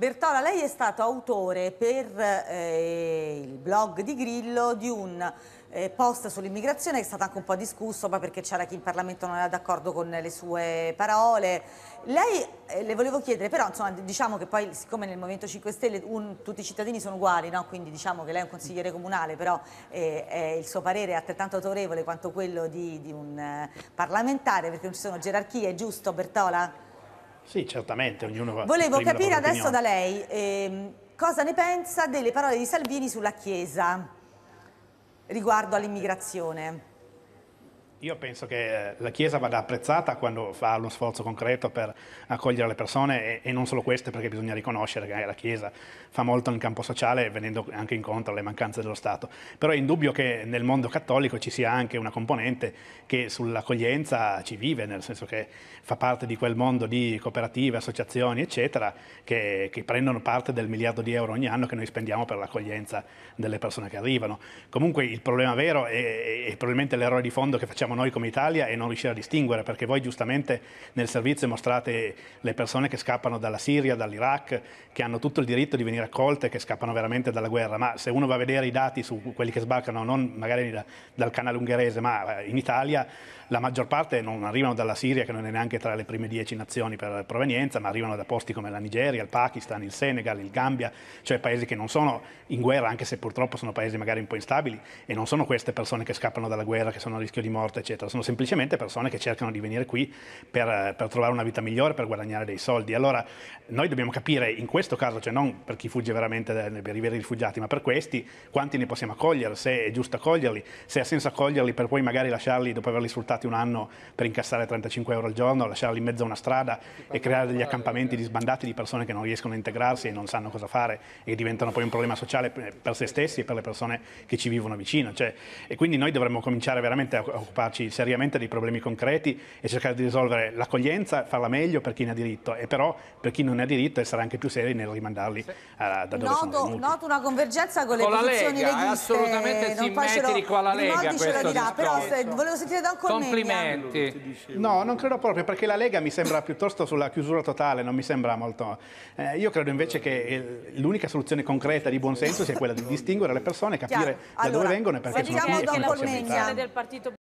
Bertola, lei è stato autore per eh, il blog di Grillo di un eh, post sull'immigrazione che è stato anche un po' discusso ma perché c'era chi in Parlamento non era d'accordo con le sue parole. Lei, eh, le volevo chiedere, però insomma, diciamo che poi siccome nel Movimento 5 Stelle un, tutti i cittadini sono uguali, no? quindi diciamo che lei è un consigliere comunale, però eh, il suo parere è altrettanto autorevole quanto quello di, di un eh, parlamentare perché non ci sono gerarchie, giusto Bertola? Sì, certamente, ognuno va Volevo capire adesso da lei eh, cosa ne pensa delle parole di Salvini sulla Chiesa riguardo all'immigrazione. Io penso che eh, la Chiesa vada apprezzata quando fa uno sforzo concreto per accogliere le persone e, non solo queste perché bisogna riconoscere che eh, la Chiesa fa molto nel campo sociale venendo anche incontro alle mancanze dello Stato. Però è indubbio che nel mondo cattolico ci sia anche una componente che sull'accoglienza ci vive, nel senso che fa parte di quel mondo di cooperative, associazioni eccetera che, che prendono parte del miliardo di euro ogni anno che noi spendiamo per l'accoglienza delle persone che arrivano. Comunque il problema vero è, è probabilmente l'errore di fondo che facciamo siamo noi come Italia e non riuscire a distinguere, perché voi giustamente nel servizio mostrate le persone che scappano dalla Siria, dall'Iraq, che hanno tutto il diritto di venire accolte, che scappano veramente dalla guerra, ma se uno va a vedere i dati su quelli che sbarcano, non magari da, dal canale ungherese, ma eh, in Italia, la maggior parte non arrivano dalla Siria, che non è neanche tra le prime dieci nazioni per provenienza, ma arrivano da posti come la Nigeria, il Pakistan, il Senegal, il Gambia, cioè paesi che non sono in guerra, anche se purtroppo sono paesi magari un po' instabili, e non sono queste persone che scappano dalla guerra, che sono a rischio di morte, eccetera. Sono semplicemente persone che cercano di venire qui per, eh, per, trovare una vita migliore, per guadagnare dei soldi. Allora noi dobbiamo capire in questo caso, cioè non per chi fugge veramente, per i veri rifugiati, ma per questi, quanti ne possiamo accogliere, se è giusto accoglierli, se ha senso accoglierli per poi magari lasciarli dopo averli sfruttati un anno per incassare 35 euro al giorno, lasciarli in mezzo a una strada e creare degli accampamenti certo. di sbandati di persone che non riescono a integrarsi e non sanno cosa fare e diventano poi un problema sociale eh, per se stessi e per le persone che ci vivono vicino. Cioè, e quindi noi dovremmo cominciare veramente a occuparci occuparci seriamente dei problemi concreti e cercare di risolvere l'accoglienza, farla meglio per chi ne ha diritto e però per chi non ne ha diritto essere anche più seri nel rimandarli uh, da dove noto, Noto una convergenza con, con le posizioni Lega, leghiste. Eh, assolutamente non simmetrico ce alla Lega ce lo dirà, però se, volevo sentire da un Colmegna. Complimenti. No, non credo proprio perché la Lega mi sembra piuttosto sulla chiusura totale, non mi sembra molto... Eh, io credo invece che l'unica soluzione concreta di buon senso sia quella di distinguere le persone, capire Chiaro. da allora, dove vengono e perché sono qui e come possiamo